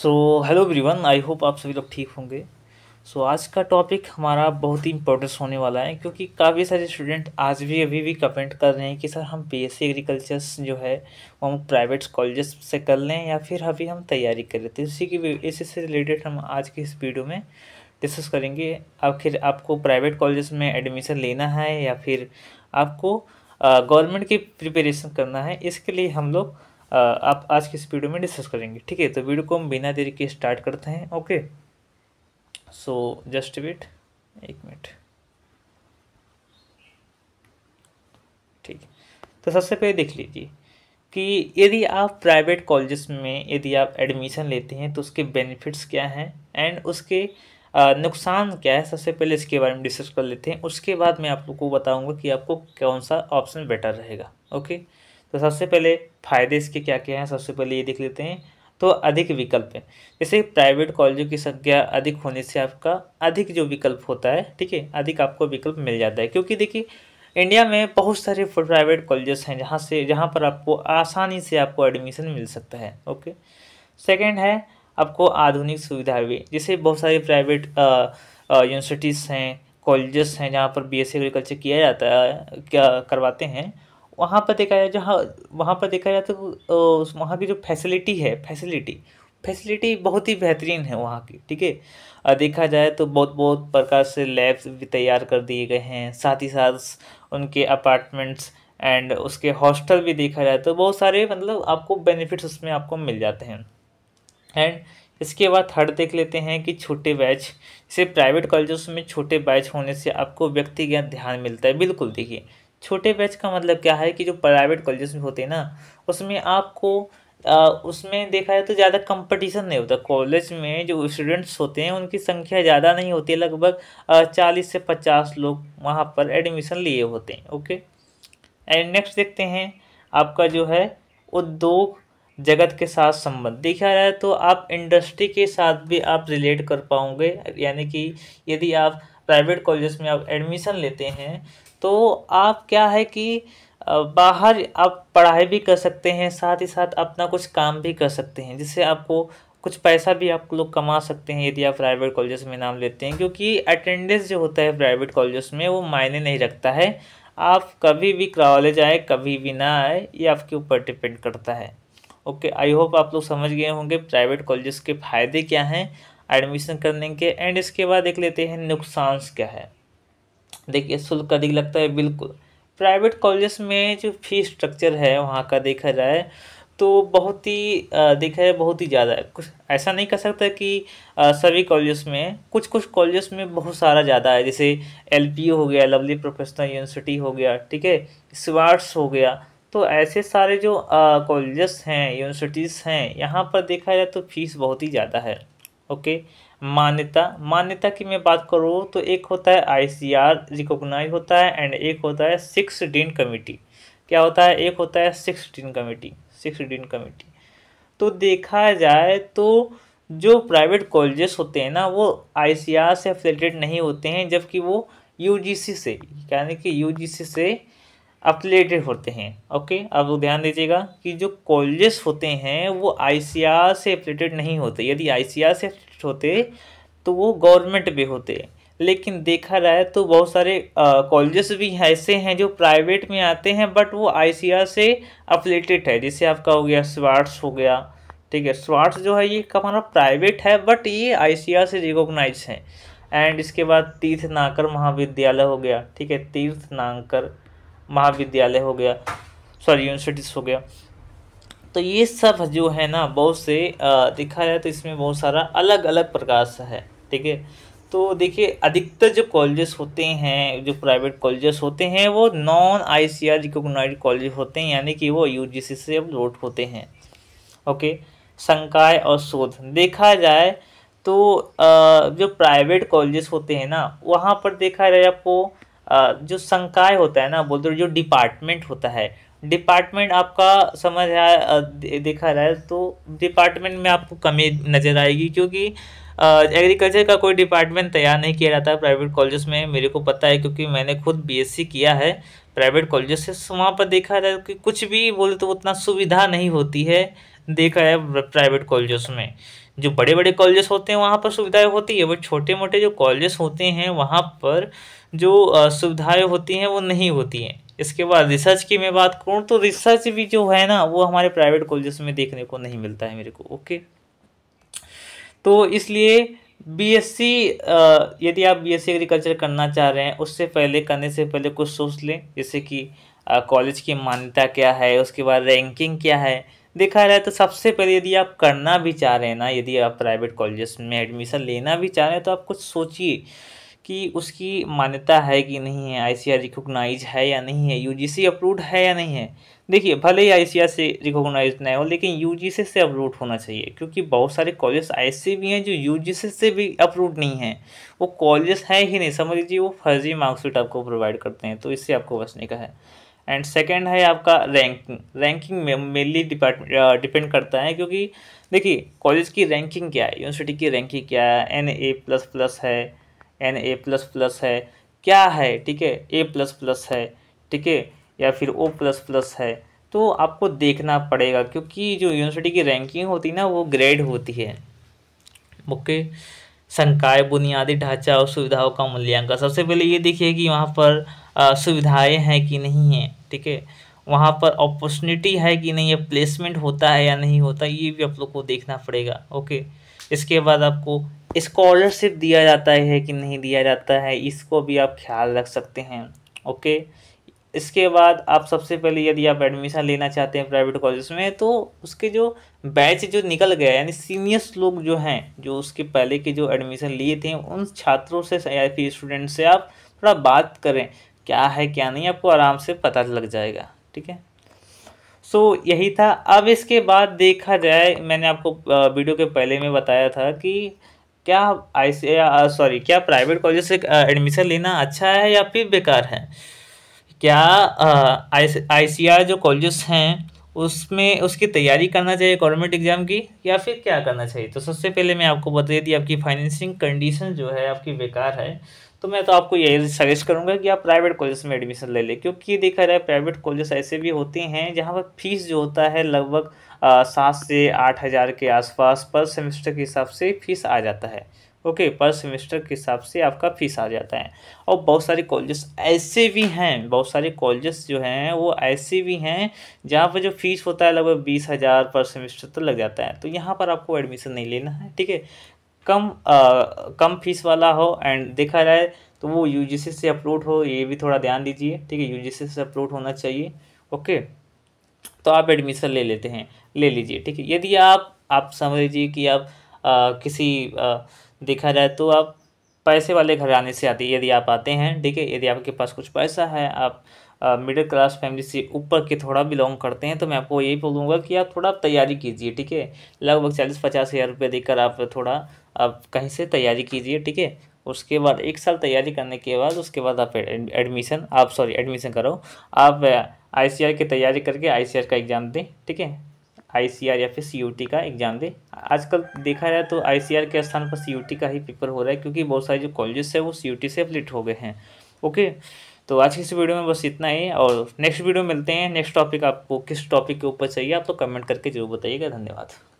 So hello everyone I hope आप सभी लोग ठीक होंगे सो so, आज का टॉपिक हमारा बहुत ही इंपॉर्टेंस होने वाला है क्योंकि काफ़ी सारे स्टूडेंट आज भी अभी भी कमेंट कर रहे हैं कि सर हम बीएससी एग्रीकल्चर जो है वो हम प्राइवेट कॉलेजेस से कर लें या फिर अभी हम तैयारी कर लेते हैं तो इसी की इसी से रिलेटेड हम आज की इस वीडियो में डिस्कस करेंगे आखिर आपको प्राइवेट कॉलेज में एडमिशन लेना है या फिर आपको गवर्नमेंट की प्रिपरेशन करना है इसके लिए हम लोग आप आज की इस वीडियो में डिस्कस करेंगे ठीक है तो वीडियो को हम बिना देरी के स्टार्ट करते हैं ओके सो जस्ट वेट एक मिनट ठीक तो सबसे पहले देख लीजिए कि यदि आप प्राइवेट कॉलेजेस में यदि आप एडमिशन लेते हैं तो उसके बेनिफिट्स क्या हैं एंड उसके नुकसान क्या है सबसे पहले इसके बारे में डिस्कस कर लेते हैं उसके बाद मैं आप लोग को बताऊंगा कि आपको कौन सा ऑप्शन बेटर रहेगा ओके okay? तो सबसे पहले फ़ायदे इसके क्या क्या हैं सबसे पहले ये देख लेते हैं तो अधिक विकल्प है जैसे प्राइवेट कॉलेजों की संख्या अधिक होने से आपका अधिक जो विकल्प होता है ठीक है अधिक आपको विकल्प मिल जाता है क्योंकि देखिए इंडिया में बहुत सारे प्राइवेट कॉलेजेस हैं जहाँ से जहाँ पर आपको आसानी से आपको एडमिशन मिल सकता है ओके सेकेंड है आपको आधुनिक सुविधा भी जैसे बहुत सारे प्राइवेट यूनिवर्सिटीज़ हैं कॉलेजेस हैं जहाँ पर बी एस एग्रीकल्चर किया जाता है क्या करवाते हैं वहाँ पर देखा जाए जहाँ वहाँ पर देखा जाए तो वहाँ की जो फैसिलिटी है फैसिलिटी फैसिलिटी बहुत ही बेहतरीन है वहाँ की ठीक है देखा जाए तो बहुत बहुत प्रकार से लैब्स भी तैयार कर दिए गए हैं साथ ही साथ उनके अपार्टमेंट्स एंड उसके हॉस्टल भी देखा जाए तो बहुत सारे मतलब आपको बेनिफिट्स उसमें आपको मिल जाते हैं एंड इसके बाद थर्ड देख लेते हैं कि छोटे बैच से प्राइवेट कॉलेज में छोटे बैच होने से आपको व्यक्तिगत ध्यान मिलता है बिल्कुल देखिए छोटे बैच का मतलब क्या है कि जो प्राइवेट कॉलेजेस में होते हैं ना उसमें आपको आ, उसमें देखा जाए तो ज़्यादा कंपटीशन नहीं होता कॉलेज में जो स्टूडेंट्स होते हैं उनकी संख्या ज़्यादा नहीं होती लगभग चालीस से पचास लोग वहाँ पर एडमिशन लिए होते हैं ओके एंड नेक्स्ट देखते हैं आपका जो है उद्योग जगत के साथ संबंध देखा जाए तो आप इंडस्ट्री के साथ भी आप रिलेट कर पाओगे यानी कि यदि आप प्राइवेट कॉलेज में आप एडमिशन लेते हैं तो आप क्या है कि बाहर आप पढ़ाई भी कर सकते हैं साथ ही साथ अपना कुछ काम भी कर सकते हैं जिससे आपको कुछ पैसा भी आप लोग कमा सकते हैं यदि आप प्राइवेट कॉलेज में नाम लेते हैं क्योंकि अटेंडेंस जो होता है प्राइवेट कॉलेज में वो मायने नहीं रखता है आप कभी भी कॉलेज आए कभी भी ना आए ये आपके ऊपर डिपेंड करता है ओके आई होप आप लोग समझ गए होंगे प्राइवेट कॉलेज के फ़ायदे क्या हैं एडमिशन करने के एंड इसके बाद देख लेते हैं नुकसान क्या है देखिए शुल्क अधिक लगता है बिल्कुल प्राइवेट कॉलेज में जो फीस स्ट्रक्चर है वहाँ का देखा जाए तो बहुत ही देखा जाए बहुत ही ज़्यादा है कुछ ऐसा नहीं कर सकता कि सभी कॉलेज में कुछ कुछ कॉलेज में बहुत सारा ज़्यादा है जैसे एल हो गया लवली प्रोफेशनल यूनिवर्सिटी हो गया ठीक है स्वार्ट्स हो गया तो ऐसे सारे जो कॉलेजेस हैं यूनिवर्सिटीज़ हैं यहाँ पर देखा जाए तो फीस बहुत ही ज़्यादा है ओके मान्यता मान्यता की मैं बात करूँ तो एक होता है आईसीआर रिकॉग्नाइज होता है एंड एक होता है सिक्स डीन कमेटी क्या होता है एक होता है six dean committee six dean committee तो देखा जाए तो जो प्राइवेट कॉलेजेस होते हैं ना वो आईसीआर से अफिलेटेड नहीं होते हैं जबकि वो यूजीसी से यानी कि यूजीसी से अपलेटेड होते हैं ओके आप लोग ध्यान दीजिएगा कि जो कॉलेजेस होते हैं वो आईसीआर से अपलेटेड नहीं होते यदि आईसीआर से पोस्ट होते तो वो गवर्नमेंट भी होते लेकिन देखा जाए तो बहुत सारे कॉलेजेस भी ऐसे हैं जो प्राइवेट में आते हैं बट वो आई से अफिलेटेड है जैसे आपका हो गया स्वार्ट्स हो गया ठीक है स्वार्ट्स जो है ये हमारा प्राइवेट है बट ये आई से रिकोगनाइज है एंड इसके बाद तीर्थ नाकर महाविद्यालय हो गया ठीक है तीर्थ नाकर महाविद्यालय हो गया सॉरी यूनिवर्सिटीज़ हो गया तो ये सब जो है ना बहुत से देखा जाए तो इसमें बहुत सारा अलग अलग प्रकार से है ठीक है तो देखिए अधिकतर जो कॉलेजेस होते हैं जो प्राइवेट कॉलेजेस होते हैं वो non I C R recognise college होते हैं यानी कि वो यू जी सी से अब लोड होते हैं ओके संकाय और शोध देखा जाए तो जो प्राइवेट कॉलेजेस होते हैं ना वहाँ पर देखा जाए आपको जो संकाय होता है ना बोलते जो डिपार्टमेंट होता है डिपार्टमेंट आपका समझ आया देखा जाए तो डिपार्टमेंट में आपको कमी नज़र आएगी क्योंकि एग्रीकल्चर का कोई डिपार्टमेंट तैयार नहीं किया जाता है प्राइवेट कॉलेज में मेरे को पता है क्योंकि मैंने खुद बीएससी किया है प्राइवेट कॉलेज से वहाँ पर देखा जाए कि कुछ भी बोले तो उतना सुविधा नहीं होती है देखा है प्राइवेट कॉलेज में जो बड़े बड़े कॉलेजेस होते हैं वहाँ पर सुविधाएँ होती है बट छोटे मोटे जो कॉलेजेस होते हैं वहाँ पर जो सुविधाएँ होती हैं वो नहीं होती हैं इसके बाद रिसर्च की मैं बात करूँ तो रिसर्च भी जो है ना वो हमारे प्राइवेट कॉलेज में देखने को नहीं मिलता है मेरे को ओके तो इसलिए बीएससी यदि आप बीएससी एग्रीकल्चर करना चाह रहे हैं उससे पहले करने से पहले कुछ सोच लें जैसे कि कॉलेज की मान्यता क्या है उसके बाद रैंकिंग क्या है देखा जाए तो सबसे पहले यदि आप करना भी चाह रहे हैं ना यदि आप प्राइवेट कॉलेज में एडमिशन लेना भी चाह रहे हैं तो आप कुछ सोचिए कि उसकी मान्यता है कि नहीं है आई रिकोगनाइज है या नहीं है यू अप्रूव्ड है या नहीं है देखिए भले ही आईसीआर से रिकोगनाइज नहीं हो लेकिन यू से अप्रूव होना चाहिए क्योंकि बहुत सारे कॉलेज ऐसे भी हैं जो यू से भी अप्रूव नहीं है वो कॉलेज है ही नहीं समझ लीजिए वो फर्जी मार्कशीट आपको प्रोवाइड करते हैं तो इससे आपको बचने का है एंड सेकेंड है आपका रैंकिंग रैंकिंग में मेनली डिपार्टमेंट डिपेंड करता है क्योंकि देखिए कॉलेज की रैंकिंग क्या है यूनिवर्सिटी की रैंकिंग क्या है एन ए प्लस प्लस है एन ए प्लस प्लस है क्या है ठीक है ए प्लस प्लस है ठीक है या फिर ओ प्लस प्लस है तो आपको देखना पड़ेगा क्योंकि जो यूनिवर्सिटी की रैंकिंग होती है ना वो ग्रेड होती है ओके संकाय बुनियादी ढांचा और सुविधाओं का मूल्यांकन सबसे पहले ये देखिए कि वहाँ पर सुविधाएं हैं कि नहीं है ठीक है वहाँ पर अपॉर्चुनिटी है कि नहीं है प्लेसमेंट होता है या नहीं होता ये भी आप लोग को देखना पड़ेगा ओके इसके बाद आपको स्कॉलरशिप दिया जाता है कि नहीं दिया जाता है इसको भी आप ख्याल रख सकते हैं ओके इसके बाद आप सबसे पहले यदि आप एडमिशन लेना चाहते हैं प्राइवेट कॉलेज में तो उसके जो बैच जो निकल गया यानी सीनियर्स लोग जो हैं जो उसके पहले के जो एडमिशन लिए थे उन छात्रों से या फिर स्टूडेंट से आप थोड़ा बात करें क्या है क्या नहीं आपको आराम से पता लग जाएगा ठीक है सो so, यही था अब इसके बाद देखा जाए मैंने आपको वीडियो के पहले में बताया था कि क्या आई सी सॉरी क्या प्राइवेट कॉलेज से एडमिशन लेना अच्छा है या फिर बेकार है क्या आई सी आर जो कॉलेज हैं उसमें उसकी तैयारी करना चाहिए गवर्नमेंट एग्ज़ाम की या फिर क्या करना चाहिए तो सबसे पहले मैं आपको बता दी आपकी फाइनेंसिंग कंडीशन जो है आपकी बेकार है तो मैं तो आपको यही सजेस्ट करूँगा कि आप प्राइवेट कॉलेज में एडमिशन ले लें क्योंकि देखा जाए प्राइवेट कॉलेज ऐसे भी होते हैं जहाँ पर फीस जो होता है लगभग सात से आठ हज़ार के आसपास पर सेमेस्टर के हिसाब से फीस आ जाता है ओके पर सेमेस्टर के हिसाब से आपका फीस आ जाता है और बहुत सारे कॉलेजेस ऐसे भी हैं बहुत सारे कॉलेजेस जो हैं वो ऐसे भी हैं जहाँ पर जो फीस होता है लगभग बीस हज़ार पर सेमेस्टर तो लग जाता है तो यहाँ पर आपको एडमिशन नहीं लेना है ठीक है कम आ, कम फीस वाला हो एंड देखा जाए तो वो यू से अपलोड हो ये भी थोड़ा ध्यान दीजिए ठीक है यू से अपलोड होना चाहिए ओके तो आप एडमिशन ले लेते हैं ले लीजिए ठीक है यदि आप आप समझ लीजिए कि आप आ, किसी आ, देखा जाए तो आप पैसे वाले घर आने से आती यदि आप आते हैं ठीक है यदि आपके पास कुछ पैसा है आप मिडिल क्लास फैमिली से ऊपर के थोड़ा बिलोंग करते हैं तो मैं आपको यही बोलूँगा कि आप थोड़ा तैयारी कीजिए ठीक है लगभग चालीस पचास हज़ार रुपये देकर आप थोड़ा आप कहीं से तैयारी कीजिए ठीक है उसके बाद एक साल तैयारी करने के बाद उसके बाद आप एडमिशन आप सॉरी एडमिशन करो आप आई की तैयारी करके आई का एग्ज़ाम दें ठीक है आई या फिर सी का एग्ज़ाम दें आजकल देखा जाए तो आई के स्थान पर सी का ही पेपर हो रहा है क्योंकि बहुत सारे जो कॉलेजेस है वो सी से अपलिट हो गए हैं ओके तो आज की इस वीडियो में बस इतना ही और नेक्स्ट वीडियो मिलते हैं नेक्स्ट टॉपिक आपको किस टॉपिक के ऊपर चाहिए आप तो कमेंट करके जरूर बताइएगा धन्यवाद